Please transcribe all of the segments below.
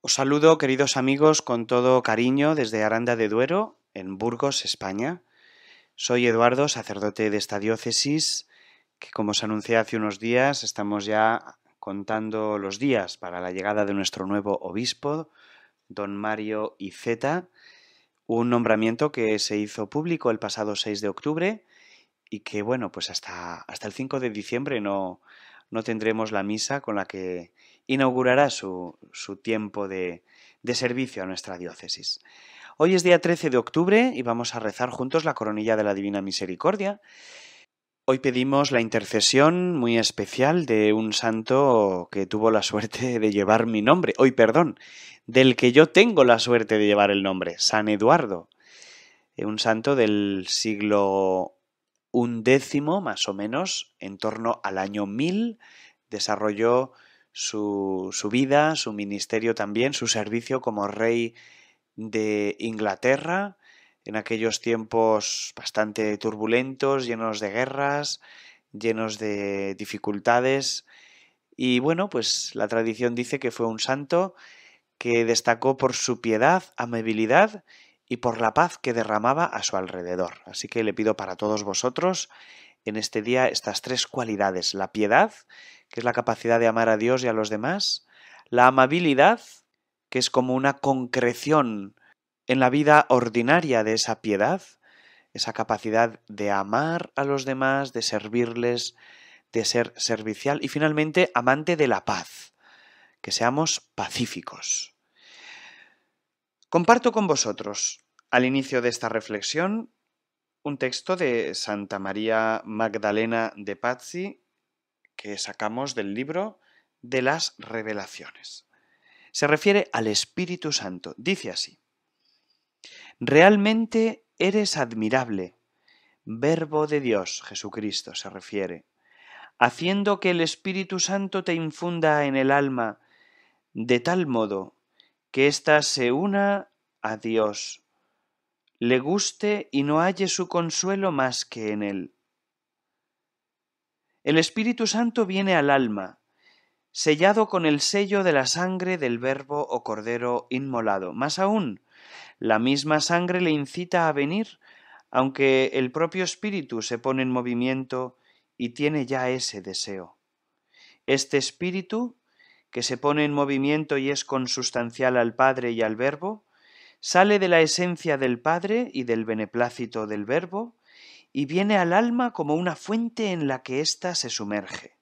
Os saludo, queridos amigos, con todo cariño desde Aranda de Duero, en Burgos, España. Soy Eduardo, sacerdote de esta diócesis, que como os anuncié hace unos días, estamos ya contando los días para la llegada de nuestro nuevo obispo, don Mario Iceta, un nombramiento que se hizo público el pasado 6 de octubre y que, bueno, pues hasta, hasta el 5 de diciembre no, no tendremos la misa con la que inaugurará su, tiempo de, servicio a nuestra diócesis. Hoy es día 13 de octubre y vamos a rezar juntos la coronilla de la Divina Misericordia. Hoy pedimos la intercesión muy especial de un santo que tuvo la suerte de llevar mi nombre, hoy perdón, del que yo tengo la suerte de llevar el nombre, San Eduardo, eh, un santo del siglo undécimo más o menos, en torno al año 1000, desarrolló su, vida, su ministerio también, su servicio como rey de Inglaterra, en aquellos tiempos bastante turbulentos, llenos de guerras, llenos de dificultades. Y bueno, pues la tradición dice que fue un santo que destacó por su piedad, amabilidad y por la paz que derramaba a su alrededor. Así que le pido para todos vosotros en este día estas tres cualidades, la piedad, que es la capacidad de amar a Dios y a los demás, la amabilidad, que es como una concreción en la vida ordinaria de esa piedad, esa capacidad de amar a los demás, de servirles, de ser servicial y finalmente amante de la paz, que seamos pacíficos. Comparto con vosotros, al inicio de esta reflexión, un texto de Santa María Magdalena de Pazzi, que sacamos del libro de las revelaciones. Se refiere al Espíritu Santo. Dice así, realmente eres admirable, Verbo de Dios, Jesucristo se refiere, haciendo que el Espíritu Santo te infunda en el alma, de tal modo que ésta se una a Dios, le guste y no halle su consuelo más que en él el Espíritu Santo viene al alma, sellado con el sello de la sangre del Verbo o Cordero inmolado. Más aún, la misma sangre le incita a venir, aunque el propio Espíritu se pone en movimiento y tiene ya ese deseo. Este Espíritu, que se pone en movimiento y es consustancial al Padre y al Verbo, sale de la esencia del Padre y del beneplácito del Verbo, y viene al alma como una fuente en la que ésta se sumerge.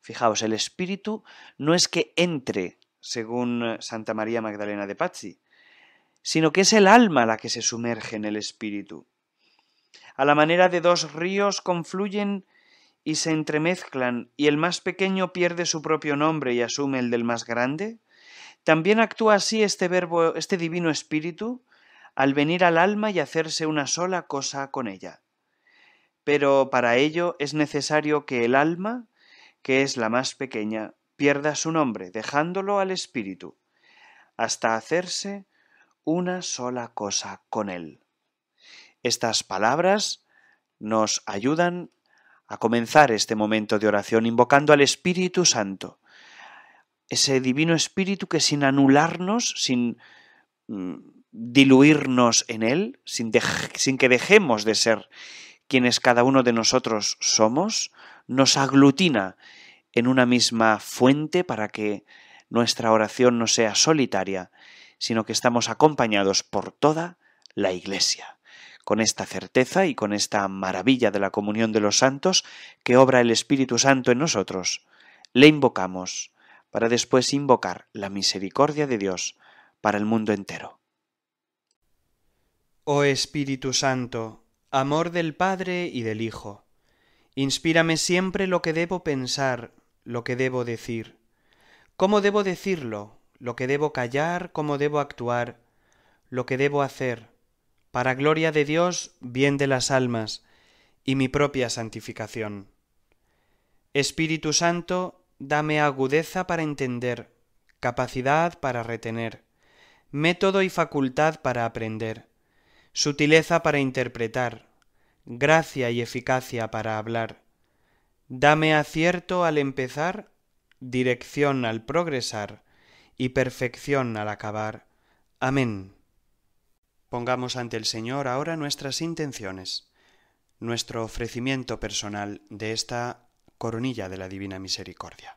Fijaos, el espíritu no es que entre, según eh, Santa María Magdalena de Pazzi, sino que es el alma la que se sumerge en el espíritu. A la manera de dos ríos confluyen y se entremezclan, y el más pequeño pierde su propio nombre y asume el del más grande. También actúa así este verbo, este divino espíritu, al venir al alma y hacerse una sola cosa con ella pero para ello es necesario que el alma, que es la más pequeña, pierda su nombre, dejándolo al espíritu, hasta hacerse una sola cosa con él. Estas palabras nos ayudan a comenzar este momento de oración invocando al Espíritu Santo, ese divino Espíritu que sin anularnos, sin mm, diluirnos en él, sin, que dejemos de ser quienes cada uno de nosotros somos, nos aglutina en una misma fuente para que nuestra oración no sea solitaria, sino que estamos acompañados por toda la Iglesia. Con esta certeza y con esta maravilla de la comunión de los santos que obra el Espíritu Santo en nosotros, le invocamos para después invocar la misericordia de Dios para el mundo entero. Oh Espíritu Santo, Amor del Padre y del Hijo. Inspírame siempre lo que debo pensar, lo que debo decir. ¿Cómo debo decirlo? Lo que debo callar, cómo debo actuar, lo que debo hacer, para gloria de Dios, bien de las almas y mi propia santificación. Espíritu Santo, dame agudeza para entender, capacidad para retener, método y facultad para aprender, sutileza para interpretar, gracia y eficacia para hablar. Dame acierto al empezar, dirección al progresar y perfección al acabar. Amén. Pongamos ante el Señor ahora nuestras intenciones, nuestro ofrecimiento personal de esta coronilla de la Divina Misericordia.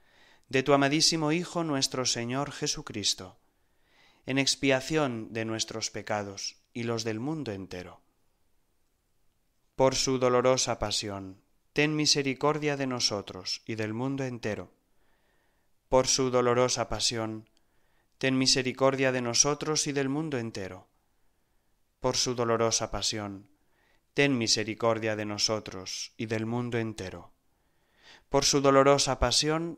de tu amadísimo Hijo nuestro Señor Jesucristo, en expiación de nuestros pecados y los del mundo entero. Por su dolorosa pasión, ten misericordia de nosotros y del mundo entero. Por su dolorosa pasión, ten misericordia de nosotros y del mundo entero. Por su dolorosa pasión, ten misericordia de nosotros y del mundo entero. Por su dolorosa pasión,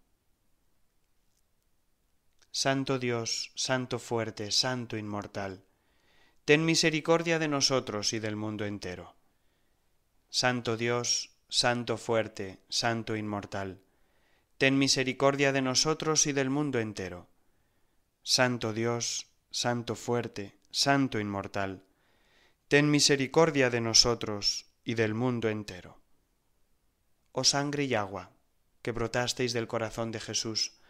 Santo Dios, Santo fuerte, Santo inmortal, ten misericordia de nosotros y del mundo entero. Santo Dios, Santo fuerte, Santo inmortal, ten misericordia de nosotros y del mundo entero. Santo Dios, Santo fuerte, Santo inmortal, ten misericordia de nosotros y del mundo entero. Oh sangre y agua, que brotasteis del corazón de Jesús,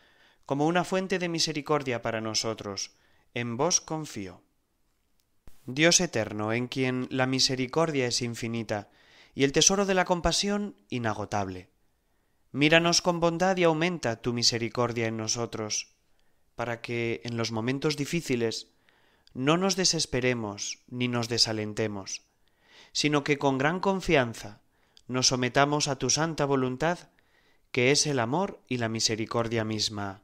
como una fuente de misericordia para nosotros. En vos confío. Dios eterno, en quien la misericordia es infinita y el tesoro de la compasión inagotable. Míranos con bondad y aumenta tu misericordia en nosotros, para que en los momentos difíciles no nos desesperemos ni nos desalentemos, sino que con gran confianza nos sometamos a tu santa voluntad, que es el amor y la misericordia misma.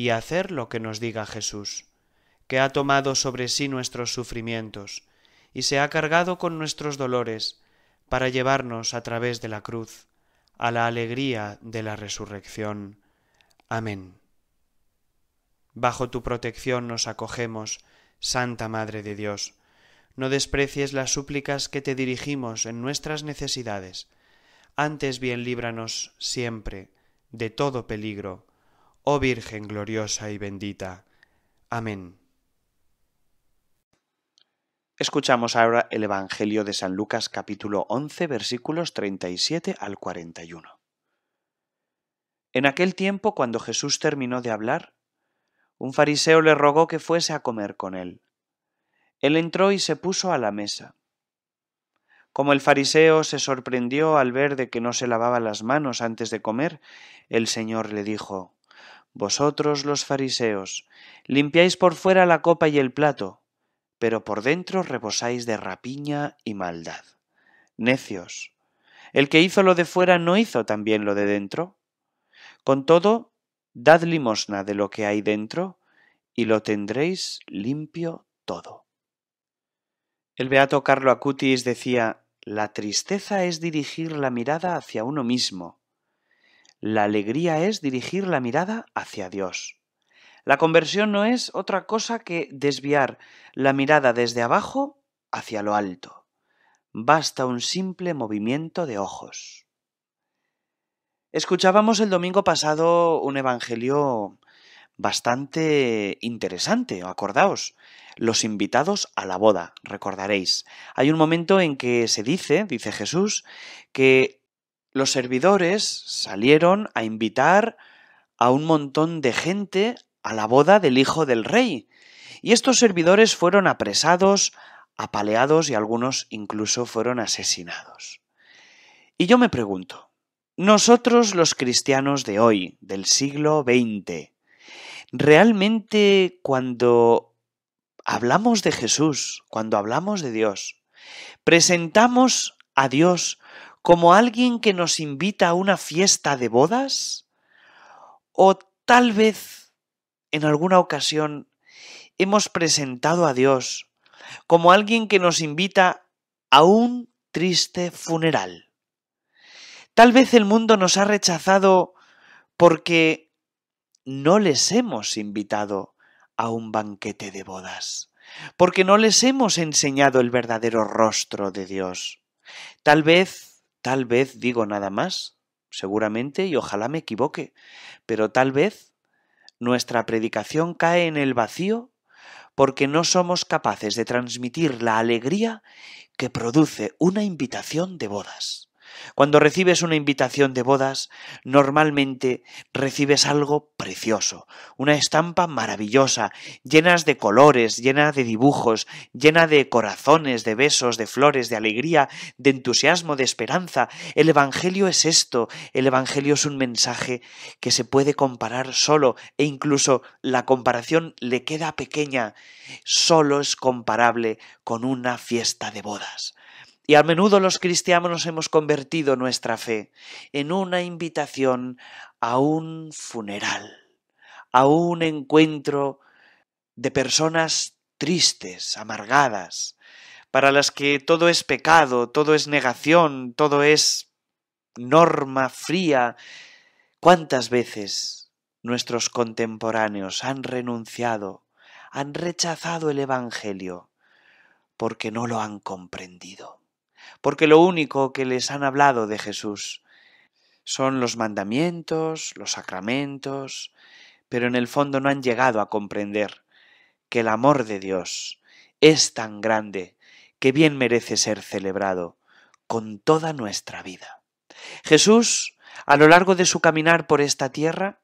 y hacer lo que nos diga Jesús, que ha tomado sobre sí nuestros sufrimientos y se ha cargado con nuestros dolores para llevarnos a través de la cruz a la alegría de la resurrección. Amén. Bajo tu protección nos acogemos, Santa Madre de Dios. No desprecies las súplicas que te dirigimos en nuestras necesidades. Antes bien líbranos siempre de todo peligro oh Virgen gloriosa y bendita. Amén. Escuchamos ahora el Evangelio de San Lucas capítulo 11 versículos 37 al 41. En aquel tiempo, cuando Jesús terminó de hablar, un fariseo le rogó que fuese a comer con él. Él entró y se puso a la mesa. Como el fariseo se sorprendió al ver de que no se lavaba las manos antes de comer, el Señor le dijo vosotros los fariseos, limpiáis por fuera la copa y el plato, pero por dentro rebosáis de rapiña y maldad. Necios, el que hizo lo de fuera no hizo también lo de dentro. Con todo, dad limosna de lo que hay dentro, y lo tendréis limpio todo. El beato Carlo Acutis decía, la tristeza es dirigir la mirada hacia uno mismo, la alegría es dirigir la mirada hacia Dios. La conversión no es otra cosa que desviar la mirada desde abajo hacia lo alto. Basta un simple movimiento de ojos. Escuchábamos el domingo pasado un evangelio bastante interesante, acordaos, los invitados a la boda, recordaréis. Hay un momento en que se dice, dice Jesús, que los servidores salieron a invitar a un montón de gente a la boda del hijo del rey. Y estos servidores fueron apresados, apaleados y algunos incluso fueron asesinados. Y yo me pregunto, nosotros los cristianos de hoy, del siglo XX, realmente cuando hablamos de Jesús, cuando hablamos de Dios, presentamos a Dios como alguien que nos invita a una fiesta de bodas? ¿O tal vez en alguna ocasión hemos presentado a Dios como alguien que nos invita a un triste funeral? Tal vez el mundo nos ha rechazado porque no les hemos invitado a un banquete de bodas, porque no les hemos enseñado el verdadero rostro de Dios. Tal vez Tal vez digo nada más, seguramente, y ojalá me equivoque, pero tal vez nuestra predicación cae en el vacío porque no somos capaces de transmitir la alegría que produce una invitación de bodas. Cuando recibes una invitación de bodas, normalmente recibes algo precioso, una estampa maravillosa, llena de colores, llena de dibujos, llena de corazones, de besos, de flores, de alegría, de entusiasmo, de esperanza. El Evangelio es esto, el Evangelio es un mensaje que se puede comparar solo e incluso la comparación le queda pequeña, solo es comparable con una fiesta de bodas. Y a menudo los cristianos nos hemos convertido nuestra fe en una invitación a un funeral, a un encuentro de personas tristes, amargadas, para las que todo es pecado, todo es negación, todo es norma fría. ¿Cuántas veces nuestros contemporáneos han renunciado, han rechazado el Evangelio porque no lo han comprendido? porque lo único que les han hablado de Jesús son los mandamientos, los sacramentos, pero en el fondo no han llegado a comprender que el amor de Dios es tan grande que bien merece ser celebrado con toda nuestra vida. Jesús, a lo largo de su caminar por esta tierra,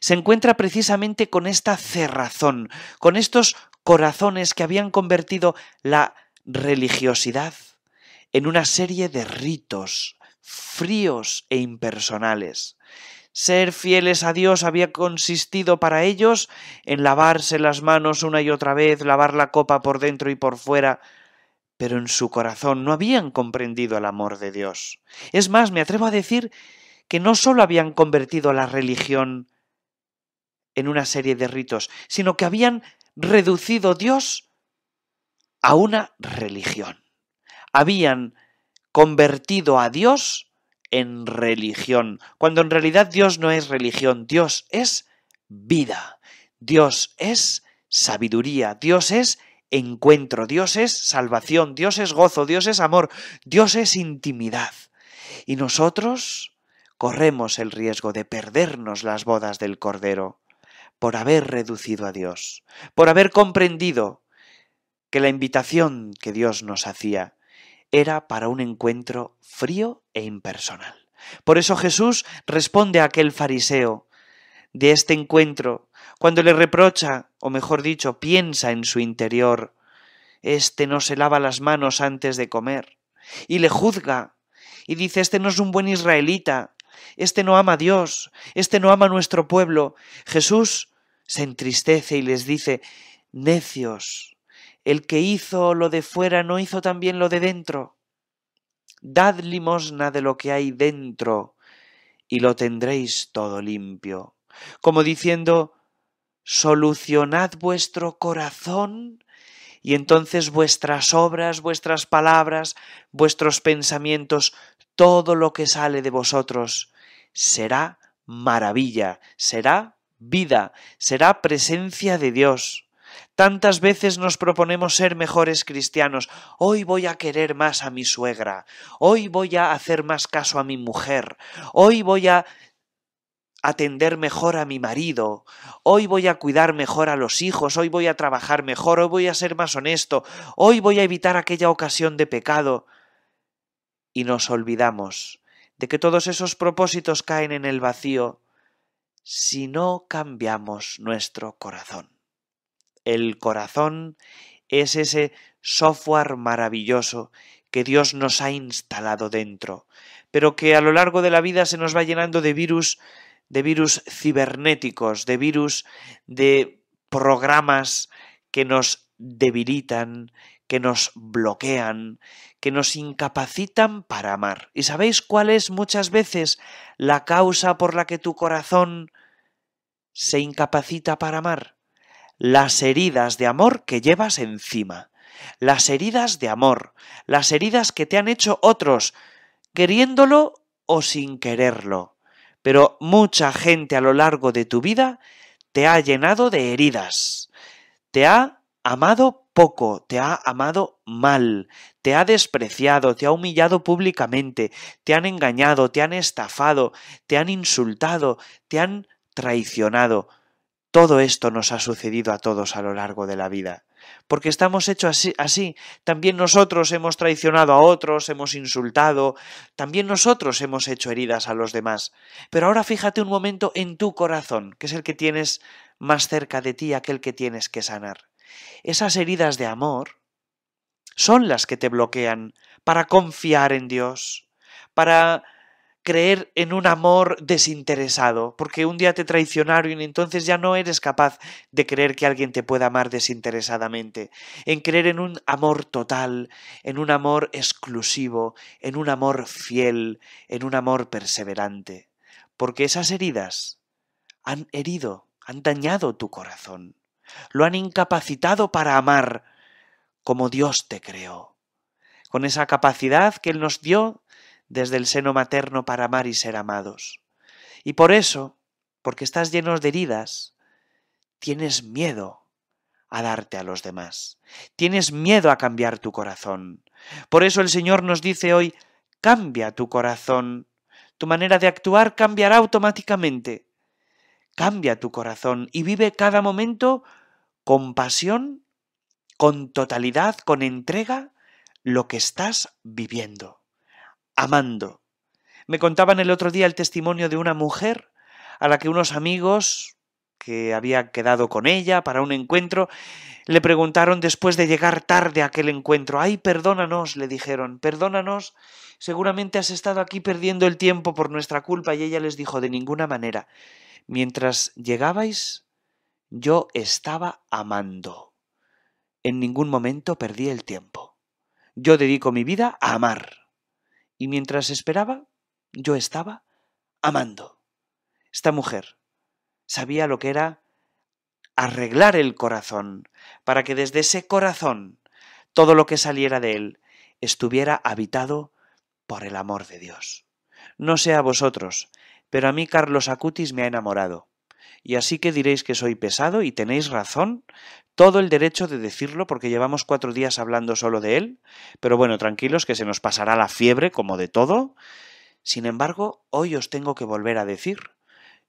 se encuentra precisamente con esta cerrazón, con estos corazones que habían convertido la religiosidad en una serie de ritos fríos e impersonales. Ser fieles a Dios había consistido para ellos en lavarse las manos una y otra vez, lavar la copa por dentro y por fuera, pero en su corazón no habían comprendido el amor de Dios. Es más, me atrevo a decir que no sólo habían convertido la religión en una serie de ritos, sino que habían reducido Dios a una religión habían convertido a Dios en religión, cuando en realidad Dios no es religión, Dios es vida, Dios es sabiduría, Dios es encuentro, Dios es salvación, Dios es gozo, Dios es amor, Dios es intimidad. Y nosotros corremos el riesgo de perdernos las bodas del Cordero por haber reducido a Dios, por haber comprendido que la invitación que Dios nos hacía era para un encuentro frío e impersonal. Por eso Jesús responde a aquel fariseo de este encuentro cuando le reprocha, o mejor dicho, piensa en su interior, este no se lava las manos antes de comer, y le juzga, y dice, este no es un buen israelita, este no ama a Dios, este no ama a nuestro pueblo. Jesús se entristece y les dice, necios, el que hizo lo de fuera no hizo también lo de dentro. Dad limosna de lo que hay dentro y lo tendréis todo limpio. Como diciendo, solucionad vuestro corazón y entonces vuestras obras, vuestras palabras, vuestros pensamientos, todo lo que sale de vosotros será maravilla, será vida, será presencia de Dios. Tantas veces nos proponemos ser mejores cristianos. Hoy voy a querer más a mi suegra. Hoy voy a hacer más caso a mi mujer. Hoy voy a atender mejor a mi marido, hoy voy a cuidar mejor a los hijos, hoy voy a trabajar mejor, hoy voy a ser más honesto, hoy voy a evitar aquella ocasión de pecado. Y nos olvidamos de que todos esos propósitos caen en el vacío si no cambiamos nuestro corazón. El corazón es ese software maravilloso que Dios nos ha instalado dentro, pero que a lo largo de la vida se nos va llenando de virus, de virus cibernéticos, de virus de programas que nos debilitan, que nos bloquean, que nos incapacitan para amar. ¿Y sabéis cuál es muchas veces la causa por la que tu corazón se incapacita para amar? las heridas de amor que llevas encima, las heridas de amor, las heridas que te han hecho otros, queriéndolo o sin quererlo. Pero mucha gente a lo largo de tu vida te ha llenado de heridas, te ha amado poco, te ha amado mal, te ha despreciado, te ha humillado públicamente, te han engañado, te han estafado, te han insultado, te han traicionado. Todo esto nos ha sucedido a todos a lo largo de la vida, porque estamos hechos así, También nosotros hemos traicionado a otros, hemos insultado, también nosotros hemos hecho heridas a los demás. Pero ahora fíjate un momento en tu corazón, que es el que tienes más cerca de ti, aquel que tienes que sanar. Esas heridas de amor son las que te bloquean para confiar en Dios, para creer en un amor desinteresado, porque un día te traicionaron y entonces ya no eres capaz de creer que alguien te pueda amar desinteresadamente, en creer en un amor total, en un amor exclusivo, en un amor fiel, en un amor perseverante, porque esas heridas han herido, han dañado tu corazón, lo han incapacitado para amar como Dios te creó, con esa capacidad que Él nos dio desde el seno materno para amar y ser amados. Y por eso, porque estás lleno de heridas, tienes miedo a darte a los demás. Tienes miedo a cambiar tu corazón. Por eso el Señor nos dice hoy, cambia tu corazón. Tu manera de actuar cambiará automáticamente. Cambia tu corazón y vive cada momento con pasión, con totalidad, con entrega, lo que estás viviendo amando. Me contaban el otro día el testimonio de una mujer a la que unos amigos que había quedado con ella para un encuentro, le preguntaron después de llegar tarde a aquel encuentro. Ay, perdónanos, le dijeron, perdónanos, seguramente has estado aquí perdiendo el tiempo por nuestra culpa y ella les dijo, de ninguna manera. Mientras llegabais, yo estaba amando. En ningún momento perdí el tiempo. Yo dedico mi vida a amar. Y mientras esperaba, yo estaba amando. Esta mujer sabía lo que era arreglar el corazón, para que desde ese corazón todo lo que saliera de él estuviera habitado por el amor de Dios. No sé a vosotros, pero a mí Carlos Acutis me ha enamorado. Y así que diréis que soy pesado y tenéis razón, todo el derecho de decirlo porque llevamos cuatro días hablando solo de él, pero bueno, tranquilos que se nos pasará la fiebre como de todo. Sin embargo, hoy os tengo que volver a decir,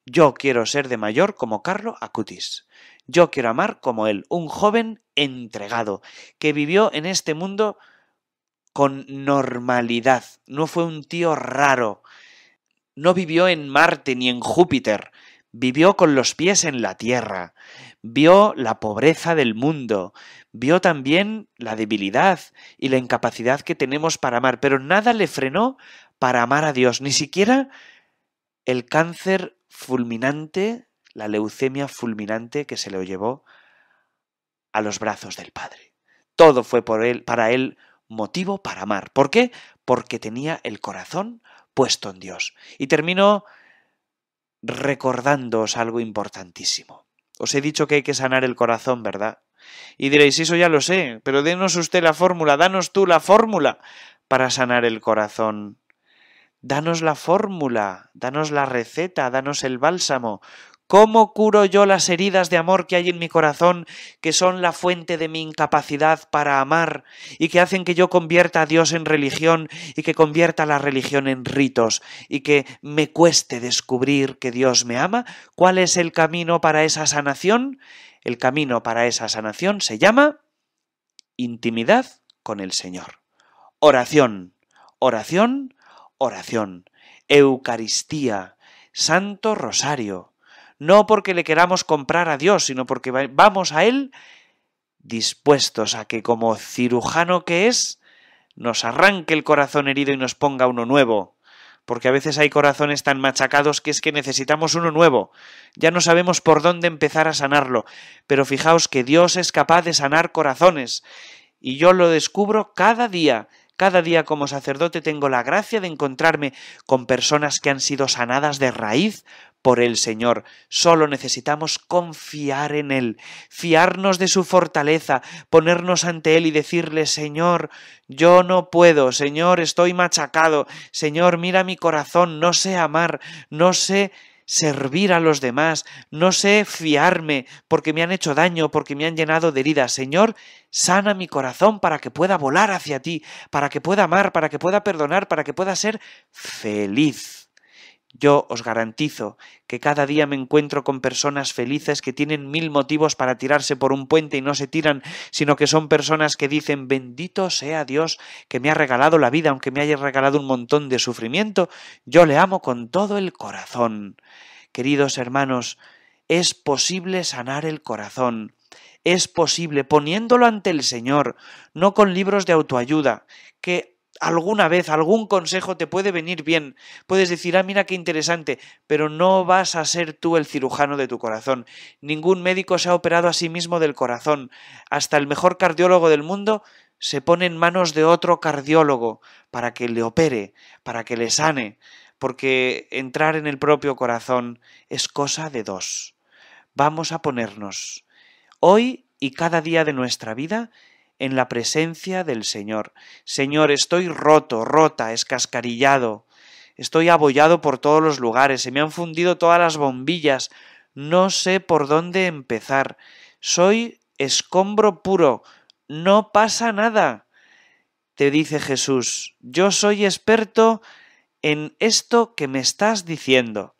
yo quiero ser de mayor como Carlo Acutis. Yo quiero amar como él, un joven entregado, que vivió en este mundo con normalidad, no fue un tío raro, no vivió en Marte ni en Júpiter, vivió con los pies en la tierra, vio la pobreza del mundo, vio también la debilidad y la incapacidad que tenemos para amar, pero nada le frenó para amar a Dios, ni siquiera el cáncer fulminante, la leucemia fulminante que se le llevó a los brazos del Padre. Todo fue por él, para él motivo para amar. ¿Por qué? Porque tenía el corazón puesto en Dios. Y terminó recordándoos algo importantísimo. Os he dicho que hay que sanar el corazón, ¿verdad? Y diréis, eso ya lo sé, pero denos usted la fórmula, danos tú la fórmula para sanar el corazón. Danos la fórmula, danos la receta, danos el bálsamo. ¿Cómo curo yo las heridas de amor que hay en mi corazón, que son la fuente de mi incapacidad para amar y que hacen que yo convierta a Dios en religión y que convierta la religión en ritos y que me cueste descubrir que Dios me ama? ¿Cuál es el camino para esa sanación? El camino para esa sanación se llama intimidad con el Señor. Oración, oración, oración. Eucaristía, Santo Rosario no porque le queramos comprar a Dios, sino porque vamos a Él dispuestos a que como cirujano que es, nos arranque el corazón herido y nos ponga uno nuevo. Porque a veces hay corazones tan machacados que es que necesitamos uno nuevo. Ya no sabemos por dónde empezar a sanarlo. Pero fijaos que Dios es capaz de sanar corazones. Y yo lo descubro cada día. Cada día como sacerdote tengo la gracia de encontrarme con personas que han sido sanadas de raíz por el Señor. Solo necesitamos confiar en Él, fiarnos de su fortaleza, ponernos ante Él y decirle, Señor, yo no puedo, Señor, estoy machacado, Señor, mira mi corazón, no sé amar, no sé servir a los demás, no sé fiarme porque me han hecho daño, porque me han llenado de heridas. Señor, sana mi corazón para que pueda volar hacia ti, para que pueda amar, para que pueda perdonar, para que pueda ser feliz. Yo os garantizo que cada día me encuentro con personas felices que tienen mil motivos para tirarse por un puente y no se tiran, sino que son personas que dicen bendito sea Dios que me ha regalado la vida, aunque me haya regalado un montón de sufrimiento, yo le amo con todo el corazón. Queridos hermanos, es posible sanar el corazón. Es posible poniéndolo ante el Señor, no con libros de autoayuda, que alguna vez algún consejo te puede venir bien. Puedes decir, ah, mira qué interesante, pero no vas a ser tú el cirujano de tu corazón. Ningún médico se ha operado a sí mismo del corazón. Hasta el mejor cardiólogo del mundo se pone en manos de otro cardiólogo para que le opere, para que le sane, porque entrar en el propio corazón es cosa de dos. Vamos a ponernos hoy y cada día de nuestra vida en la presencia del Señor. Señor, estoy roto, rota, escascarillado, estoy abollado por todos los lugares, se me han fundido todas las bombillas, no sé por dónde empezar, soy escombro puro, no pasa nada. Te dice Jesús, yo soy experto en esto que me estás diciendo.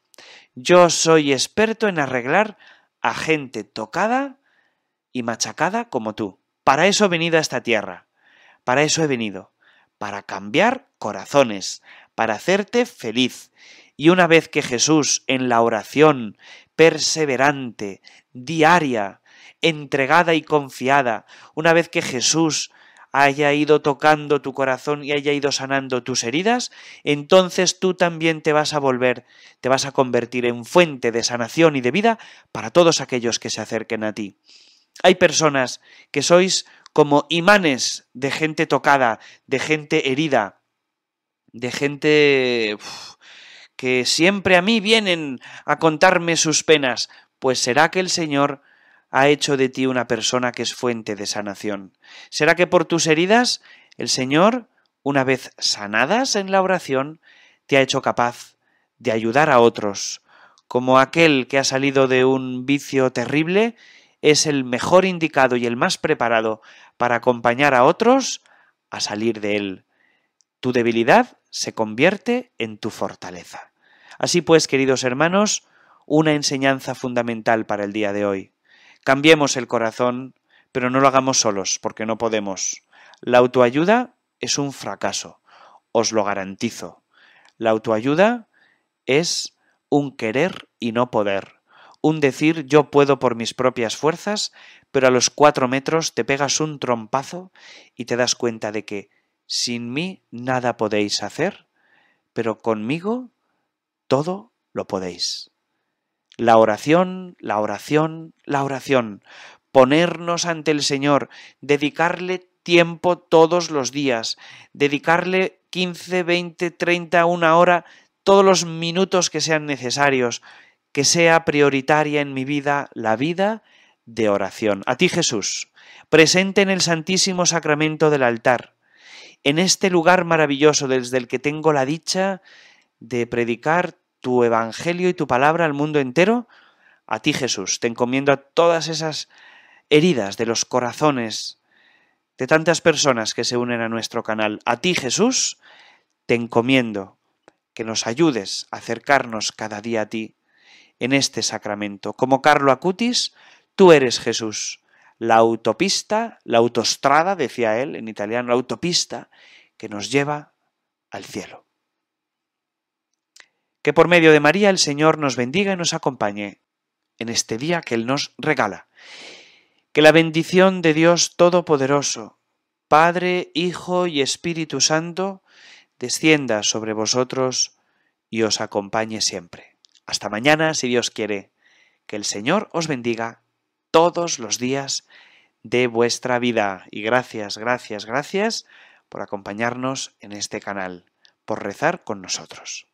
Yo soy experto en arreglar a gente tocada y machacada como tú. Para eso he venido a esta tierra. Para eso he venido. Para cambiar corazones, para hacerte feliz. Y una vez que Jesús en la oración perseverante, diaria, entregada y confiada, una vez que Jesús haya ido tocando tu corazón y haya ido sanando tus heridas, entonces tú también te vas a volver, te vas a convertir en fuente de sanación y de vida para todos aquellos que se acerquen a ti. Hay personas que sois como imanes de gente tocada, de gente herida, de gente que siempre a mí vienen a contarme sus penas. Pues será que el Señor ha hecho de ti una persona que es fuente de sanación. ¿Será que por tus heridas el Señor, una vez sanadas en la oración, te ha hecho capaz de ayudar a otros, como aquel que ha salido de un vicio terrible es el mejor indicado y el más preparado para acompañar a otros a salir de él. Tu debilidad se convierte en tu fortaleza. Así pues, queridos hermanos, una enseñanza fundamental para el día de hoy. Cambiemos el corazón, pero no lo hagamos solos, porque no podemos. La autoayuda es un fracaso, os lo garantizo. La autoayuda es un querer y no poder un decir yo puedo por mis propias fuerzas, pero a los cuatro metros te pegas un trompazo y te das cuenta de que sin mí nada podéis hacer, pero conmigo todo lo podéis. La oración, la oración, la oración. Ponernos ante el Señor, dedicarle tiempo todos los días, dedicarle 15, 20, 30, una hora, todos los minutos que sean necesarios, que sea prioritaria en mi vida la vida de oración. A ti Jesús, presente en el Santísimo Sacramento del altar, en este lugar maravilloso desde el que tengo la dicha de predicar tu Evangelio y tu palabra al mundo entero, a ti Jesús, te encomiendo a todas esas heridas de los corazones de tantas personas que se unen a nuestro canal. A ti Jesús, te encomiendo que nos ayudes a acercarnos cada día a ti en este sacramento. Como Carlo Acutis, tú eres Jesús. La autopista, la autostrada, decía él en italiano, la autopista que nos lleva al cielo. Que por medio de María el Señor nos bendiga y nos acompañe en este día que Él nos regala. Que la bendición de Dios Todopoderoso, Padre, Hijo y Espíritu Santo, descienda sobre vosotros y os acompañe siempre. Hasta mañana, si Dios quiere. Que el Señor os bendiga todos los días de vuestra vida. Y gracias, gracias, gracias por acompañarnos en este canal, por rezar con nosotros.